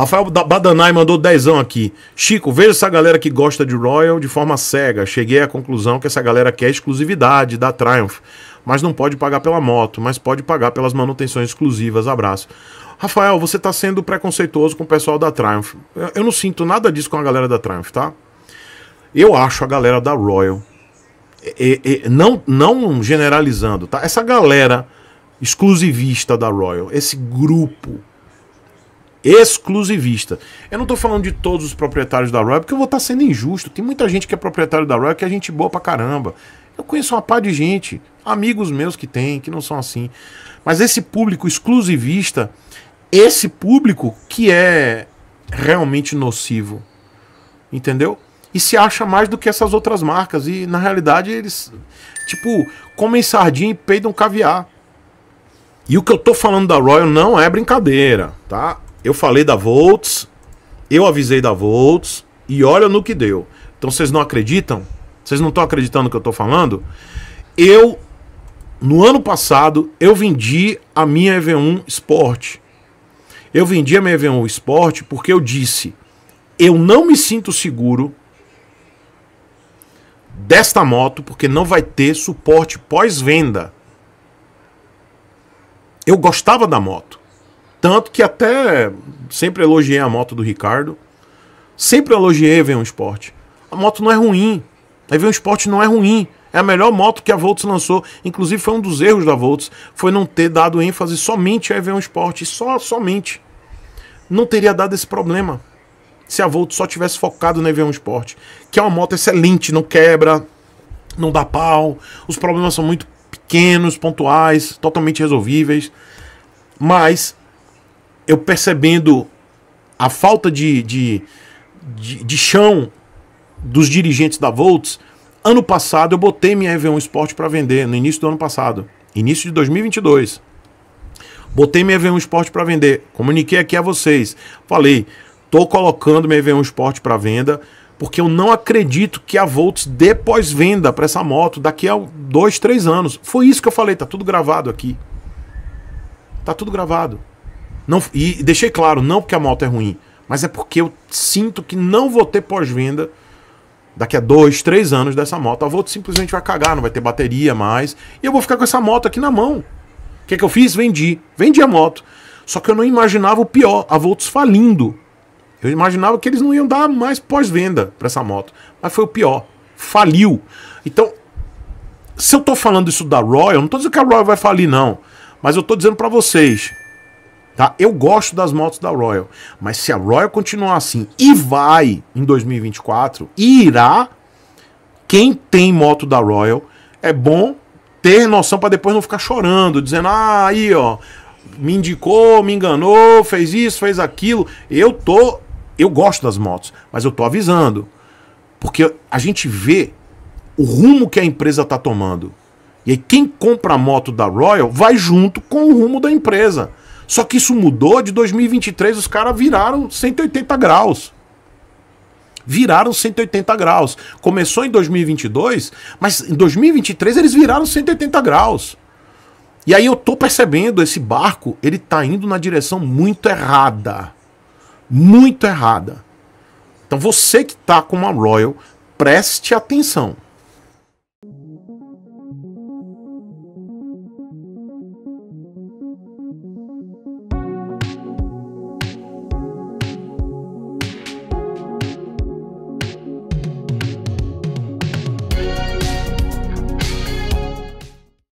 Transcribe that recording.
Rafael Badanai mandou dezão aqui. Chico, veja essa galera que gosta de Royal de forma cega. Cheguei à conclusão que essa galera quer exclusividade da Triumph, mas não pode pagar pela moto, mas pode pagar pelas manutenções exclusivas. Abraço. Rafael, você está sendo preconceituoso com o pessoal da Triumph. Eu não sinto nada disso com a galera da Triumph, tá? Eu acho a galera da Royal, e, e, não, não generalizando, tá? Essa galera exclusivista da Royal, esse grupo exclusivista. Eu não estou falando de todos os proprietários da Royal, porque eu vou estar tá sendo injusto. Tem muita gente que é proprietário da Royal que é gente boa pra caramba. Eu conheço uma par de gente, amigos meus que tem, que não são assim. Mas esse público exclusivista, esse público que é realmente nocivo. Entendeu? E se acha mais do que essas outras marcas. E na realidade eles, tipo, comem sardinha e peidam caviar. E o que eu tô falando da Royal não é brincadeira, tá? Eu falei da Volts, eu avisei da Volts e olha no que deu. Então vocês não acreditam? Vocês não estão acreditando no que eu estou falando? Eu, no ano passado, eu vendi a minha EV1 Sport. Eu vendi a minha EV1 Sport porque eu disse, eu não me sinto seguro desta moto porque não vai ter suporte pós-venda. Eu gostava da moto. Tanto que até sempre elogiei a moto do Ricardo. Sempre elogiei a V1 Sport. A moto não é ruim. A V1 Sport não é ruim. É a melhor moto que a Volts lançou. Inclusive foi um dos erros da Volts. Foi não ter dado ênfase somente a V1 Sport. Só, somente. Não teria dado esse problema. Se a Volts só tivesse focado na V1 Sport. Que é uma moto excelente. Não quebra. Não dá pau. Os problemas são muito pequenos, pontuais. Totalmente resolvíveis. Mas eu percebendo a falta de, de, de, de chão dos dirigentes da Volts, ano passado eu botei minha EV1 Sport para vender, no início do ano passado, início de 2022. Botei minha EV1 Sport para vender, comuniquei aqui a vocês, falei, tô colocando minha EV1 Sport para venda, porque eu não acredito que a Volts dê pós-venda para essa moto daqui a dois, três anos. Foi isso que eu falei, tá tudo gravado aqui. Tá tudo gravado. Não, e deixei claro, não porque a moto é ruim, mas é porque eu sinto que não vou ter pós-venda daqui a dois, três anos dessa moto. A Volto simplesmente vai cagar, não vai ter bateria mais. E eu vou ficar com essa moto aqui na mão. O que, é que eu fiz? Vendi. Vendi a moto. Só que eu não imaginava o pior, a Volts falindo. Eu imaginava que eles não iam dar mais pós-venda para essa moto. Mas foi o pior. Faliu. Então, se eu tô falando isso da Royal, não tô dizendo que a Royal vai falir, não. Mas eu tô dizendo para vocês Tá? Eu gosto das motos da Royal, mas se a Royal continuar assim e vai em 2024, e irá, quem tem moto da Royal é bom ter noção para depois não ficar chorando, dizendo: "Ah, aí, ó, me indicou, me enganou, fez isso, fez aquilo". Eu tô eu gosto das motos, mas eu tô avisando. Porque a gente vê o rumo que a empresa tá tomando. E aí quem compra a moto da Royal vai junto com o rumo da empresa. Só que isso mudou de 2023, os caras viraram 180 graus. Viraram 180 graus. Começou em 2022, mas em 2023 eles viraram 180 graus. E aí eu tô percebendo esse barco, ele tá indo na direção muito errada. Muito errada. Então você que tá com uma Royal, preste atenção.